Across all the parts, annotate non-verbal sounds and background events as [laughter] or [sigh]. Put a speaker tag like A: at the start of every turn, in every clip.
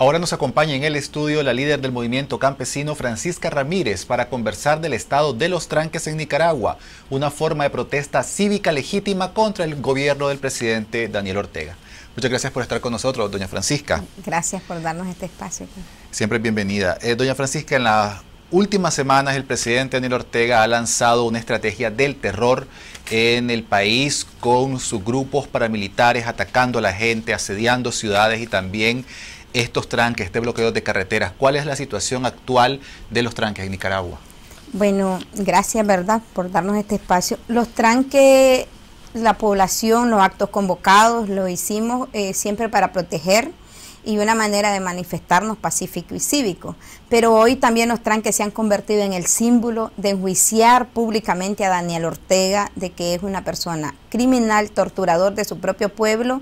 A: Ahora nos acompaña en el estudio la líder del movimiento campesino Francisca Ramírez para conversar del estado de los tranques en Nicaragua, una forma de protesta cívica legítima contra el gobierno del presidente Daniel Ortega. Muchas gracias por estar con nosotros, doña Francisca.
B: Gracias por darnos este espacio.
A: Siempre bienvenida. Eh, doña Francisca, en las últimas semanas el presidente Daniel Ortega ha lanzado una estrategia del terror en el país con sus grupos paramilitares atacando a la gente, asediando ciudades y también estos tranques, este bloqueo de carreteras. ¿Cuál es la situación actual de los tranques en Nicaragua?
B: Bueno, gracias, ¿verdad?, por darnos este espacio. Los tranques, la población, los actos convocados, lo hicimos eh, siempre para proteger y una manera de manifestarnos pacífico y cívico. Pero hoy también los tranques se han convertido en el símbolo de enjuiciar públicamente a Daniel Ortega de que es una persona criminal, torturador de su propio pueblo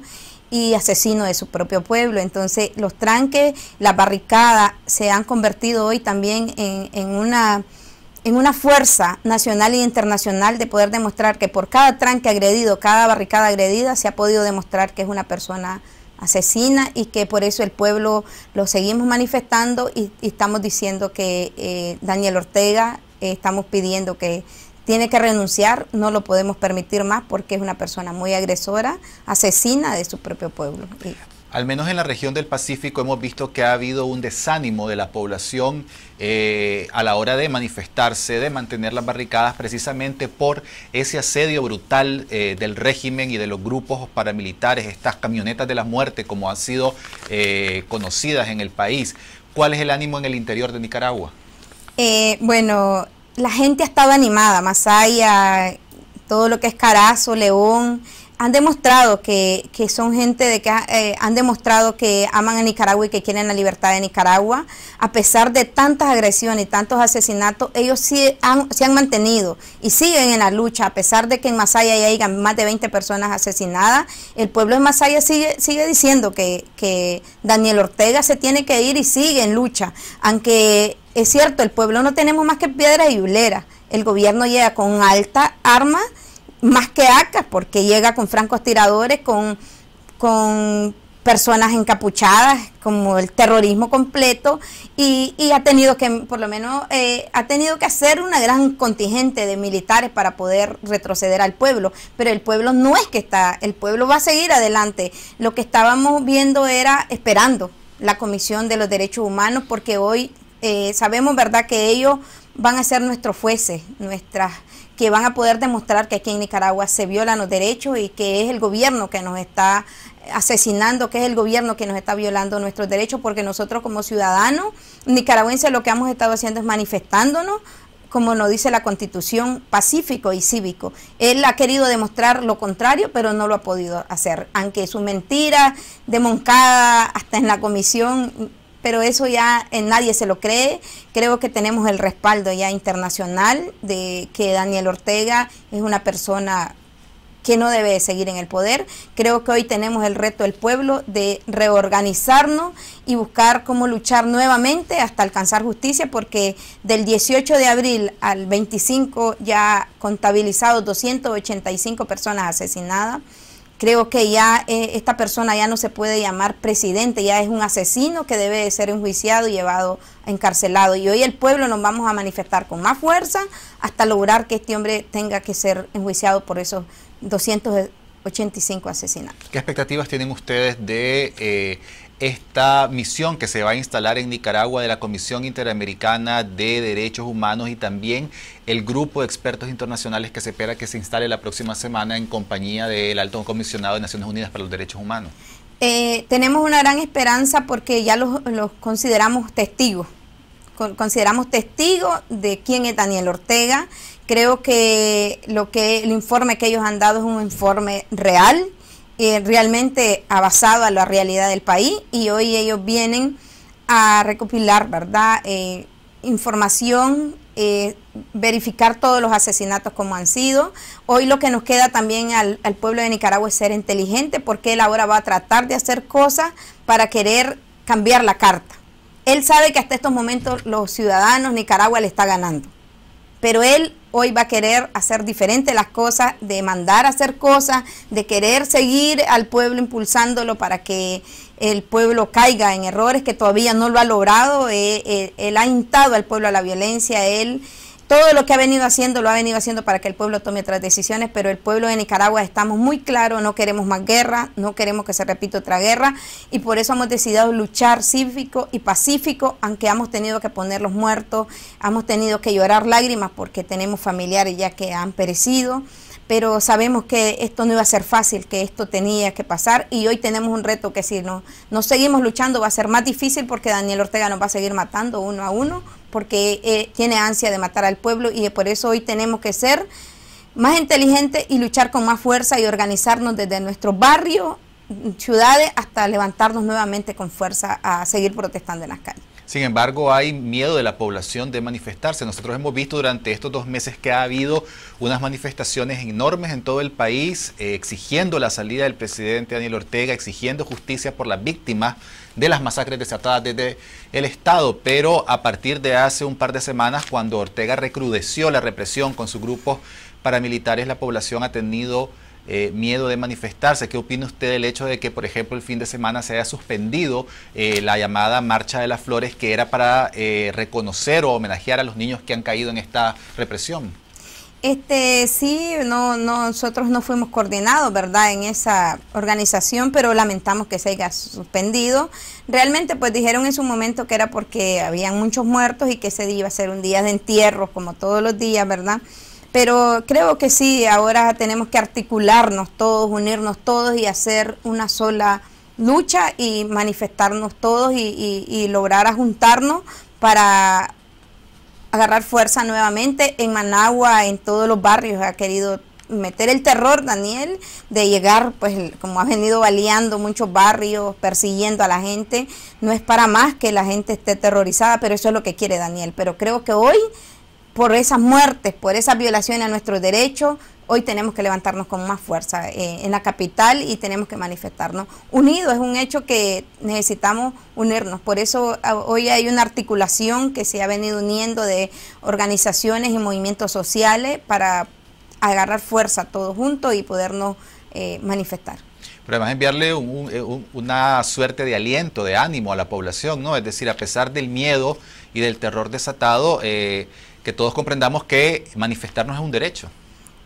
B: y asesino de su propio pueblo. Entonces los tranques, la barricada se han convertido hoy también en, una en una fuerza nacional e internacional de poder demostrar que por cada tranque agredido, cada barricada agredida, se ha podido demostrar que es una persona asesina y que por eso el pueblo lo seguimos manifestando y, estamos diciendo que eh, Daniel Ortega, eh, estamos pidiendo que tiene que renunciar, no lo podemos permitir más porque es una persona muy agresora, asesina de su propio pueblo.
A: al menos en la región del Pacífico hemos visto que ha habido un desánimo de la población eh, a la hora de manifestarse, de mantener las barricadas, precisamente por ese asedio brutal eh, del régimen y de los grupos paramilitares, estas camionetas de la muerte, como han sido eh, conocidas en el país. ¿Cuál es el ánimo en el interior de Nicaragua?
B: bueno, la gente ha estado animada, Masaya, todo lo que es Carazo, León, han demostrado que, que, son gente de que eh, han demostrado que aman a Nicaragua y que quieren la libertad de Nicaragua. A pesar de tantas agresiones y tantos asesinatos, ellos sí han, se han mantenido y siguen en la lucha. A pesar de que en Masaya ya hay más de 20 personas asesinadas, el pueblo de Masaya sigue, sigue diciendo que, que Daniel Ortega se tiene que ir y sigue en lucha. Aunque es cierto, el pueblo no tenemos más que piedras y hileras. El gobierno llega con alta arma más que ACAS, porque llega con francos tiradores, con, con personas encapuchadas, como el terrorismo completo, y, y ha tenido que, por lo menos, eh, ha tenido que hacer una gran contingente de militares para poder retroceder al pueblo, pero el pueblo no es que está, el pueblo va a seguir adelante. Lo que estábamos viendo era esperando la Comisión de los Derechos Humanos, porque hoy eh, sabemos, ¿verdad?, que ellos van a ser nuestros jueces, nuestras que van a poder demostrar que aquí en Nicaragua se violan los derechos y que es el gobierno que nos está asesinando, que es el gobierno que nos está violando nuestros derechos, porque nosotros como ciudadanos nicaragüenses lo que hemos estado haciendo es manifestándonos, como nos dice la Constitución, pacífico y cívico. Él ha querido demostrar lo contrario, pero no lo ha podido hacer, aunque su mentira de Moncada, hasta en la comisión pero eso ya en eh, nadie se lo cree. Creo que tenemos el respaldo ya internacional de que Daniel Ortega es una persona que no debe seguir en el poder. Creo que hoy tenemos el reto del pueblo de reorganizarnos y buscar cómo luchar nuevamente hasta alcanzar justicia, porque del 18 de abril al 25 ya contabilizados 285 personas asesinadas. Creo que ya eh, esta persona ya no se puede llamar presidente, ya es un asesino que debe de ser enjuiciado y llevado a encarcelado. Y hoy el pueblo nos vamos a manifestar con más fuerza hasta lograr que este hombre tenga que ser enjuiciado por esos 285 asesinatos.
A: ¿Qué expectativas tienen ustedes de eh, esta misión que se va a instalar en Nicaragua de la Comisión Interamericana de Derechos Humanos y también el grupo de expertos internacionales que se espera que se instale la próxima semana en compañía del Alto Comisionado de Naciones Unidas para los Derechos Humanos?
B: Eh, tenemos una gran esperanza porque ya los, consideramos testigos consideramos testigos de quién es Daniel Ortega. Creo que lo que el informe que ellos han dado es un informe real, eh, realmente realmente basado a la realidad del país y hoy ellos vienen a recopilar, ¿verdad? Eh, información, eh, verificar todos los asesinatos como han sido. Hoy lo que nos queda también al, al pueblo de Nicaragua es ser inteligente porque él ahora va a tratar de hacer cosas para querer cambiar la carta. Él sabe que hasta estos momentos los ciudadanos Nicaragua le está ganando, pero él hoy va a querer hacer diferente las cosas, de mandar a hacer cosas, de querer seguir al pueblo impulsándolo para que el pueblo caiga en errores que todavía no lo ha logrado. Eh, eh, él ha intado al pueblo a la violencia, él todo lo que ha venido haciendo lo ha venido haciendo para que el pueblo tome otras decisiones, pero el pueblo de Nicaragua estamos muy claros, no queremos más guerra, no queremos que se repita otra guerra y por eso hemos decidido luchar cívico y pacífico, aunque hemos tenido que poner los muertos, hemos tenido que llorar lágrimas porque tenemos familiares ya que han perecido pero sabemos que esto no iba a ser fácil, que esto tenía que pasar y hoy tenemos un reto que si no, no seguimos luchando va a ser más difícil porque Daniel Ortega nos va a seguir matando uno a uno porque eh, tiene ansia de matar al pueblo y por eso hoy tenemos que ser más inteligentes y luchar con más fuerza y organizarnos desde nuestro barrio, ciudades, hasta levantarnos nuevamente con fuerza a seguir protestando en las calles.
A: Sin embargo, hay miedo de la población de manifestarse. Nosotros hemos visto durante estos dos meses que ha habido unas manifestaciones enormes en todo el país, eh, exigiendo la salida del presidente Daniel Ortega, exigiendo justicia por las víctimas de las masacres desatadas desde el Estado. Pero a partir de hace un par de semanas, cuando Ortega recrudeció la represión con sus grupos paramilitares, la población ha tenido eh, miedo de manifestarse. ¿Qué opina usted del hecho de que, por ejemplo, el fin de semana se haya suspendido eh, la llamada Marcha de las Flores, que era para eh, reconocer o homenajear a los niños que han caído en esta represión?
B: Este, sí, no, nosotros no fuimos coordinados, ¿verdad?, en esa organización, pero lamentamos que se haya suspendido. Realmente, pues dijeron en su momento que era porque habían muchos muertos y que se iba a ser un día de entierro, como todos los días, ¿verdad? Pero creo que sí, ahora tenemos que articularnos todos, unirnos todos y hacer una sola lucha y manifestarnos todos y, y, y lograr ajuntarnos para agarrar fuerza nuevamente en Managua, en todos los barrios, ha querido meter el terror, Daniel, de llegar, pues como ha venido baleando muchos barrios, persiguiendo a la gente, no es para más que la gente esté terrorizada, pero eso es lo que quiere Daniel. Pero creo que hoy por esas muertes, por esas violaciones a nuestros derechos, hoy tenemos que levantarnos con más fuerza eh, en la capital y tenemos que manifestarnos unidos. Es un hecho que necesitamos unirnos. Por eso ah, hoy hay una articulación que se ha venido uniendo de organizaciones y movimientos sociales para agarrar fuerza todos juntos y podernos eh, manifestar.
A: Pero además enviarle eh, una suerte de aliento, de ánimo a la población, ¿no? Es decir, a pesar del miedo y del terror desatado, eh, que todos comprendamos que manifestarnos es un derecho.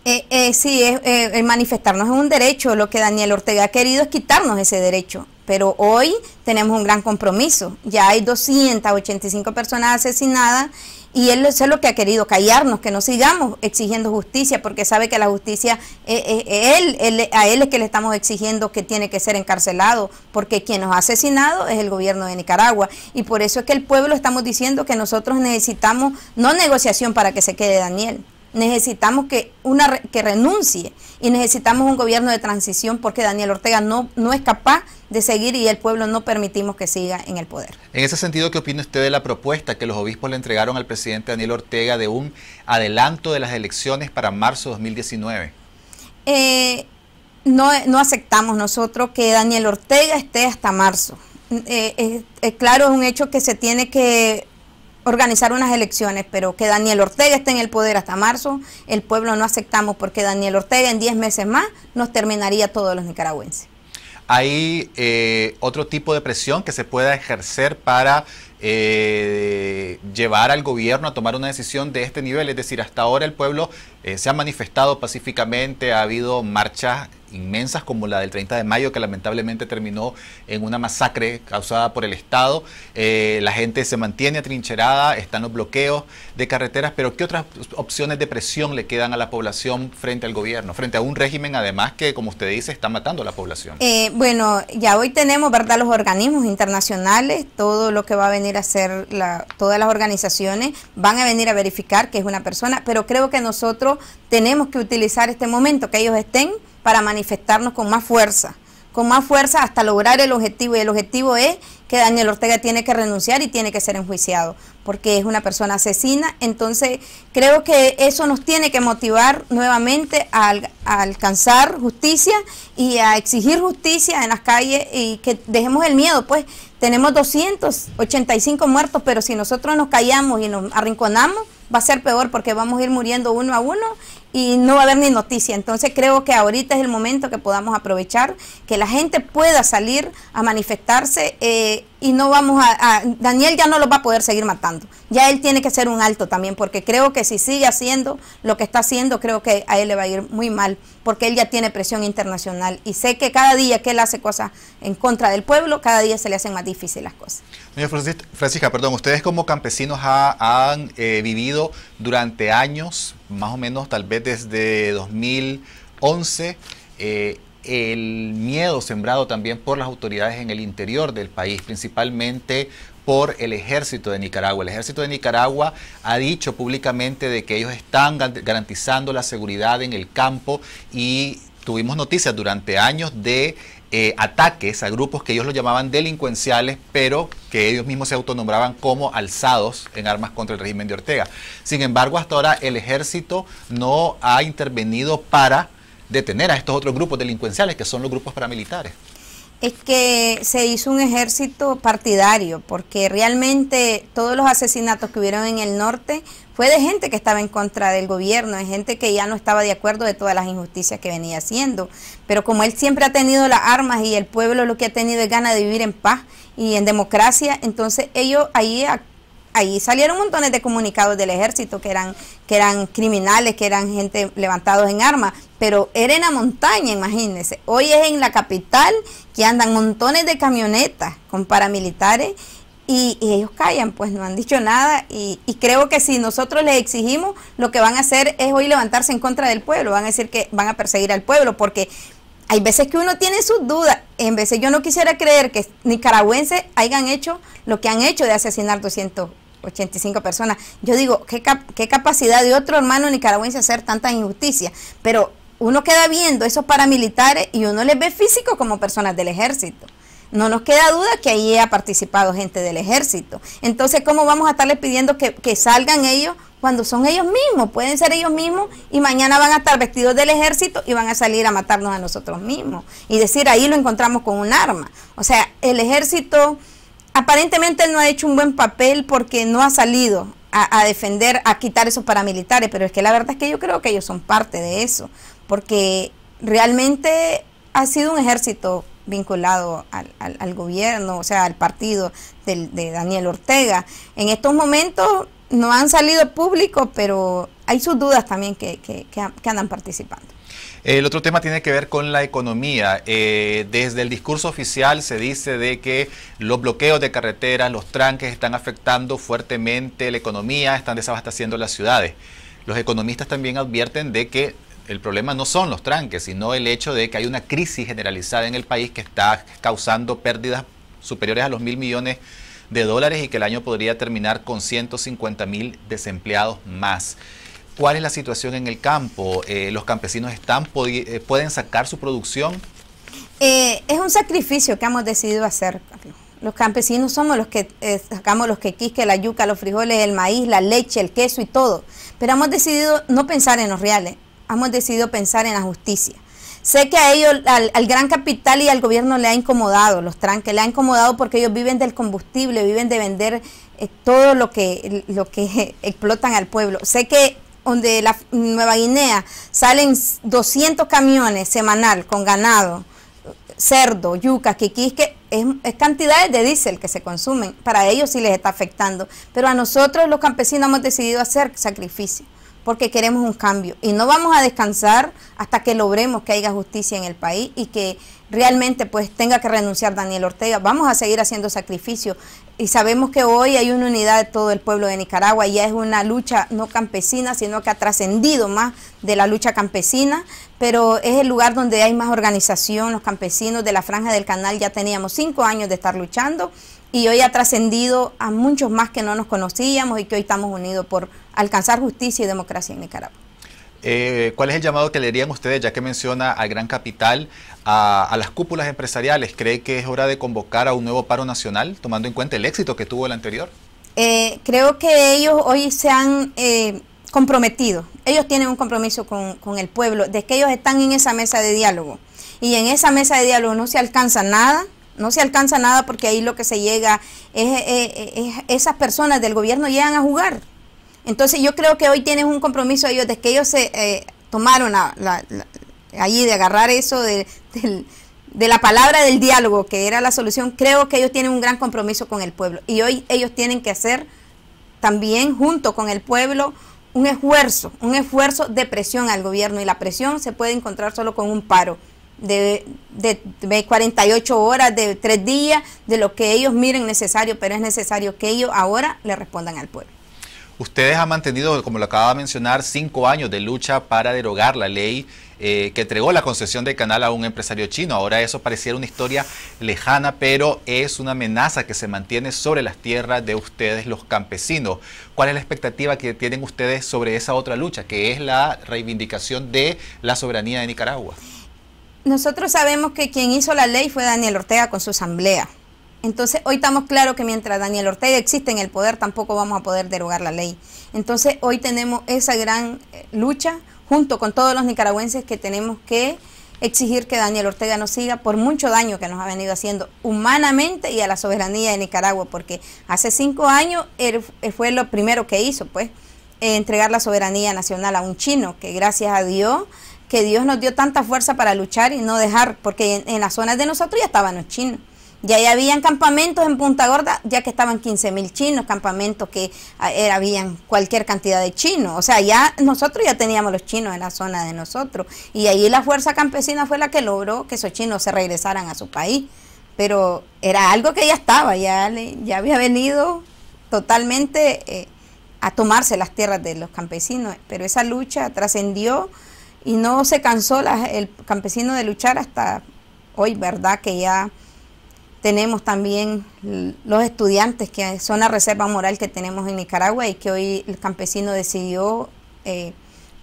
B: Eh, eh, sí, eh, manifestarnos es un derecho. Lo que Daniel Ortega ha querido es quitarnos ese derecho. Pero hoy tenemos un gran compromiso. Ya hay 285 personas asesinadas y él es lo que ha querido, callarnos, que no sigamos exigiendo justicia, porque sabe que la justicia, eh, eh, él, a él es que le estamos exigiendo que tiene que ser encarcelado, porque quien nos ha asesinado es el gobierno de Nicaragua. Y por eso es que el pueblo estamos diciendo que nosotros necesitamos no negociación para que se quede Daniel, necesitamos que, una, que renuncie y necesitamos un gobierno de transición porque Daniel Ortega no, no es capaz de seguir y el pueblo no permitimos que siga en el poder.
A: En ese sentido, ¿qué opina usted de la propuesta que los obispos le entregaron al presidente Daniel Ortega de un adelanto de las elecciones para marzo de 2019?
B: Eh, no, aceptamos nosotros que Daniel Ortega esté hasta marzo. Eh, es claro, es un hecho que se tiene que organizar unas elecciones, pero que Daniel Ortega esté en el poder hasta marzo, el pueblo no aceptamos porque Daniel Ortega en 10 meses más nos terminaría todos los nicaragüenses.
A: ¿Hay eh, otro tipo de presión que se pueda ejercer para eh, llevar al gobierno a tomar una decisión de este nivel? Es decir, hasta ahora el pueblo eh, se ha manifestado pacíficamente, ha habido marchas inmensas como la del 30 de mayo, que lamentablemente terminó en una masacre causada por el Estado. Eh, la gente se mantiene atrincherada, están los bloqueos de carreteras, pero ¿qué otras opciones de presión le quedan a la población frente al gobierno, frente a un régimen además que, como usted dice, está matando a la población?
B: Eh, bueno, ya hoy tenemos, ¿verdad?, los organismos internacionales, todo lo que va a venir a hacer la, todas las organizaciones van a venir a verificar que es una persona, pero creo que nosotros tenemos que utilizar este momento, que ellos estén para manifestarnos con más fuerza, con más fuerza hasta lograr el objetivo. Y el objetivo es que Daniel Ortega tiene que renunciar y tiene que ser enjuiciado, porque es una persona asesina. Entonces, creo que eso nos tiene que motivar nuevamente a, alcanzar justicia y a exigir justicia en las calles y que dejemos el miedo, pues. Tenemos 285 muertos, pero si nosotros nos callamos y nos arrinconamos, va a ser peor porque vamos a ir muriendo uno a uno y no va a haber ni noticia. Entonces creo que ahorita es el momento que podamos aprovechar, que la gente pueda salir a manifestarse eh, y no vamos a, Daniel ya no lo va a poder seguir matando. Ya él tiene que ser un alto también, porque creo que si sigue haciendo lo que está haciendo, creo que a él le va a ir muy mal, porque él ya tiene presión internacional y sé que cada día que él hace cosas en contra del pueblo, cada día se le hacen más difíciles las cosas.
A: Francisca, perdón, ustedes como campesinos han eh, vivido durante años más o menos tal vez desde 2011, eh, el miedo sembrado también por las autoridades en el interior del país, principalmente por el ejército de Nicaragua. El ejército de Nicaragua ha dicho públicamente de que ellos están garantizando la seguridad en el campo y tuvimos noticias durante años de eh, ataques a grupos que ellos lo llamaban delincuenciales, pero que ellos mismos se autonombraban como alzados en armas contra el régimen de Ortega. Sin embargo, hasta ahora el ejército no ha intervenido para detener a estos otros grupos delincuenciales, que son los grupos paramilitares.
B: Es que se hizo un ejército partidario, porque realmente todos los asesinatos que hubieron en el norte fue de gente que estaba en contra del gobierno, de gente que ya no estaba de acuerdo de todas las injusticias que venía haciendo. Pero como él siempre ha tenido las armas y el pueblo lo que ha tenido es ganas de vivir en paz y en democracia, entonces ellos ahí Ahí salieron montones de comunicados del ejército que eran, que eran criminales, que eran gente levantados en armas, pero era en la montaña, imagínense. Hoy es en la capital que andan montones de camionetas con paramilitares y, ellos callan, pues no han dicho nada y, creo que si nosotros les exigimos, lo que van a hacer es hoy levantarse en contra del pueblo, van a decir que van a perseguir al pueblo, porque hay veces que uno tiene sus dudas, en veces yo no quisiera creer que nicaragüenses hayan hecho lo que han hecho de asesinar 285 personas. Yo digo, ¿qué, capacidad de otro hermano nicaragüense hacer tanta injusticia? Pero uno queda viendo esos paramilitares y uno les ve físicos como personas del ejército. No nos queda duda que ahí ha participado gente del ejército. Entonces, ¿cómo vamos a estarles pidiendo que, salgan ellos cuando son ellos mismos? Pueden ser ellos mismos y mañana van a estar vestidos del ejército y van a salir a matarnos a nosotros mismos. Y decir, ahí lo encontramos con un arma. O sea, el ejército aparentemente no ha hecho un buen papel porque no ha salido a, a, defender, a quitar esos paramilitares, pero es que la verdad es que yo creo que ellos son parte de eso, porque realmente ha sido un ejército vinculado al, al, gobierno, o sea, al partido del, de Daniel Ortega. En estos momentos no han salido público, pero hay sus dudas también que, andan participando.
A: El otro tema tiene que ver con la economía. Eh, desde el discurso oficial se dice de que los bloqueos de carreteras, los tranques están afectando fuertemente la economía, están desabasteciendo las ciudades. Los economistas también advierten de que el problema no son los tranques, sino el hecho de que hay una crisis generalizada en el país que está causando pérdidas superiores a los mil millones de dólares y que el año podría terminar con 150 mil desempleados más. ¿Cuál es la situación en el campo? Eh, ¿Los campesinos están, eh, pueden sacar su producción?
B: Eh, es un sacrificio que hemos decidido hacer, Los campesinos somos los que sacamos los que quisque, la yuca, los frijoles, el maíz, la leche, el queso y todo. Pero hemos decidido no pensar en los reales, hemos decidido pensar en la justicia. Sé que a ellos, al, gran capital y al gobierno le ha incomodado los tranques, le ha incomodado porque ellos viven del combustible, viven de vender eh, todo lo que, lo que [laughs] explotan al pueblo. Sé que donde la Nueva Guinea salen 200 camiones semanal con ganado, cerdo, yucas, quiquisque, es, es cantidades de diésel que se consumen. Para ellos sí les está afectando, pero a nosotros los campesinos hemos decidido hacer sacrificio porque queremos un cambio y no vamos a descansar hasta que logremos que haya justicia en el país y que realmente pues tenga que renunciar Daniel Ortega. Vamos a seguir haciendo sacrificios y sabemos que hoy hay una unidad de todo el pueblo de Nicaragua y ya es una lucha no campesina, sino que ha trascendido más de la lucha campesina, pero es el lugar donde hay más organización, los campesinos de la Franja del Canal ya teníamos cinco años de estar luchando y hoy ha trascendido a muchos más que no nos conocíamos y que hoy estamos unidos por alcanzar justicia y democracia
A: en Nicaragua. Eh, ¿Cuál es el llamado que le harían ustedes, ya que menciona al gran capital, a, las cúpulas empresariales? ¿Cree que es hora de convocar a un nuevo paro nacional, tomando en cuenta el éxito que tuvo el anterior?
B: Eh, creo que ellos hoy se han eh, comprometido, ellos tienen un compromiso con, con el pueblo, de que ellos están en esa mesa de diálogo. Y en esa mesa de diálogo no se alcanza nada no se alcanza nada porque ahí lo que se llega es, esas personas del gobierno llegan a jugar. Entonces yo creo que hoy tienen un compromiso ellos de que ellos se eh, tomaron la, ahí de agarrar eso de la palabra del diálogo que era la solución. Creo que ellos tienen un gran compromiso con el pueblo y hoy ellos tienen que hacer también junto con el pueblo un esfuerzo, un esfuerzo de presión al gobierno y la presión se puede encontrar solo con un paro de, 48 horas, de 3 días, de lo que ellos miren necesario, pero es necesario que ellos ahora le respondan al pueblo.
A: Ustedes han mantenido, como lo acaba de mencionar, cinco años de lucha para derogar la ley eh, que entregó la concesión de canal a un empresario chino. Ahora eso pareciera una historia lejana, pero es una amenaza que se mantiene sobre las tierras de ustedes, los campesinos. ¿Cuál es la expectativa que tienen ustedes sobre esa otra lucha, que es la reivindicación de la soberanía de Nicaragua?
B: nosotros sabemos que quien hizo la ley fue Daniel Ortega con su asamblea. Entonces, hoy estamos claros que mientras Daniel Ortega existe en el poder, tampoco vamos a poder derogar la ley. Entonces, hoy tenemos esa gran eh, lucha junto con todos los nicaragüenses que tenemos que exigir que Daniel Ortega nos siga por mucho daño que nos ha venido haciendo humanamente y a la soberanía de Nicaragua, porque hace cinco años fue lo primero que hizo, pues, eh, entregar la soberanía nacional a un chino, que gracias a Dios que Dios nos dio tanta fuerza para luchar y no dejar, porque en, las zonas de nosotros ya estaban los chinos. Ya, ya habían campamentos en Punta Gorda, ya que estaban 15.000 mil chinos, campamentos que ah, eh, habían cualquier cantidad de chinos. O sea, ya nosotros ya teníamos los chinos en la zona de nosotros. Y ahí la fuerza campesina fue la que logró que esos chinos se regresaran a su país. Pero era algo que ya estaba, ya, ya había venido totalmente eh, a tomarse las tierras de los campesinos. Pero esa lucha trascendió y no se cansó el campesino de luchar hasta hoy, ¿verdad? Que ya tenemos también los estudiantes que son la reserva moral que tenemos en Nicaragua y que hoy el campesino decidió eh,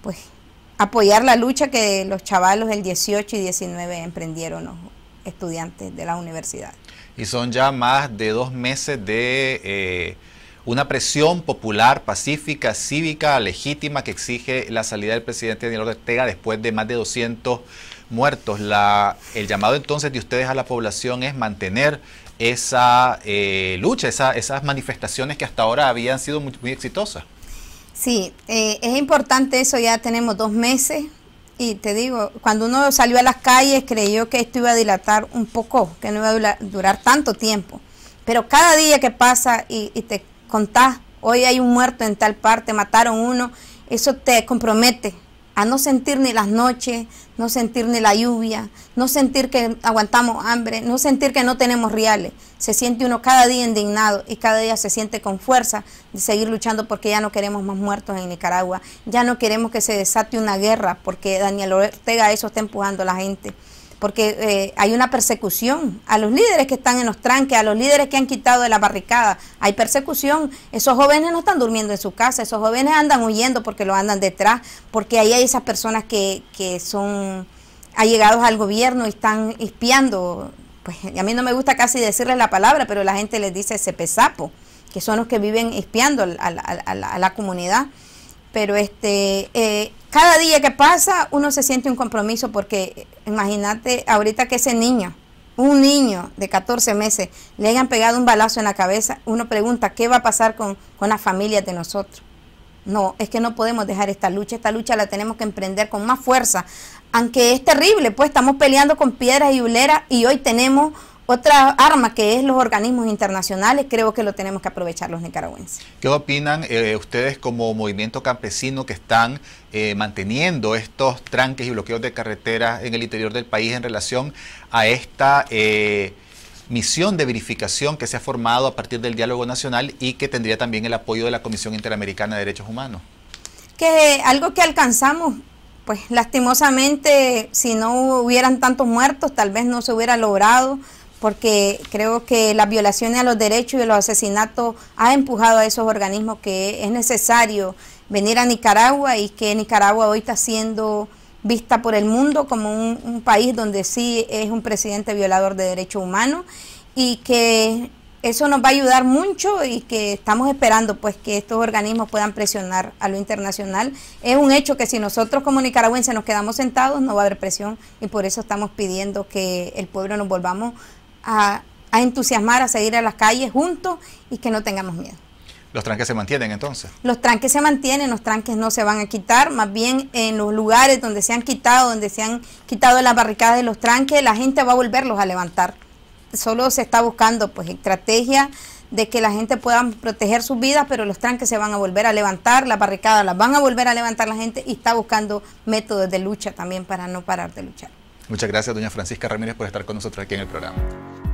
B: pues apoyar la lucha que los chavalos del 18 y 19 emprendieron los estudiantes de la universidad.
A: Y son ya más de dos meses de... Eh, una presión popular, pacífica, cívica, legítima que exige la salida del presidente Daniel Ortega después de más de 200 muertos. La, el llamado entonces de ustedes a la población es mantener esa eh, lucha, esas manifestaciones que hasta ahora habían sido muy, exitosas.
B: Sí, eh, es importante eso, ya tenemos dos meses y te digo, cuando uno salió a las calles creyó que esto iba a dilatar un poco, que no iba a durar, tanto tiempo. Pero cada día que pasa y te contás, hoy hay un muerto en tal parte, mataron uno, eso te compromete a no sentir ni las noches, no sentir ni la lluvia, no sentir que aguantamos hambre, no sentir que no tenemos reales. Se siente uno cada día indignado y cada día se siente con fuerza de seguir luchando porque ya no queremos más muertos en Nicaragua, ya no queremos que se desate una guerra porque Daniel Ortega eso está empujando a la gente porque eh, hay una persecución a los líderes que están en los tranques, a los líderes que han quitado de la barricada, hay persecución, esos jóvenes no están durmiendo en su casa, esos jóvenes andan huyendo porque lo andan detrás, porque ahí hay esas personas que, que son allegados al gobierno y están espiando, pues a mí no me gusta casi decirles la palabra, pero la gente les dice pesapo que son los que viven espiando a la comunidad pero este, eh, cada día que pasa uno se siente un compromiso porque imagínate ahorita que ese niño, un niño de 14 meses, le hayan pegado un balazo en la cabeza, uno pregunta, ¿qué va a pasar con, con las familias de nosotros? No, es que no podemos dejar esta lucha, esta lucha la tenemos que emprender con más fuerza, aunque es terrible, pues estamos peleando con piedras y huleras y hoy tenemos otra arma que es los organismos internacionales, creo que lo tenemos que aprovechar los nicaragüenses.
A: ¿Qué opinan eh, ustedes como movimiento campesino que están eh, manteniendo estos tranques y bloqueos de carreteras en el interior del país en relación a esta eh, misión de verificación que se ha formado a partir del diálogo nacional y que tendría también el apoyo de la Comisión Interamericana de Derechos Humanos?
B: Que algo que alcanzamos pues lastimosamente, si no hubieran tantos muertos, tal vez no se hubiera logrado porque creo que las violaciones a los derechos y los asesinatos ha empujado a esos organismos que es necesario venir a Nicaragua y que Nicaragua hoy está siendo vista por el mundo como un, país donde sí es un presidente violador de derechos humanos y que eso nos va a ayudar mucho y que estamos esperando pues que estos organismos puedan presionar a lo internacional. Es un hecho que si nosotros como nicaragüenses nos quedamos sentados no va a haber presión y por eso estamos pidiendo que el pueblo nos volvamos a, entusiasmar, a seguir a las calles juntos y que no tengamos miedo.
A: ¿Los tranques se mantienen entonces?
B: Los tranques se mantienen, los tranques no se van a quitar, más bien en los lugares donde se han quitado, donde se han quitado las barricadas de los tranques, la gente va a volverlos a levantar. Solo se está buscando pues estrategia de que la gente pueda proteger sus vidas, pero los tranques se van a volver a levantar, las barricadas las van a volver a levantar la gente y está buscando métodos de lucha también para no parar de luchar.
A: Muchas gracias, doña Francisca Ramírez, por estar con nosotros aquí en el programa.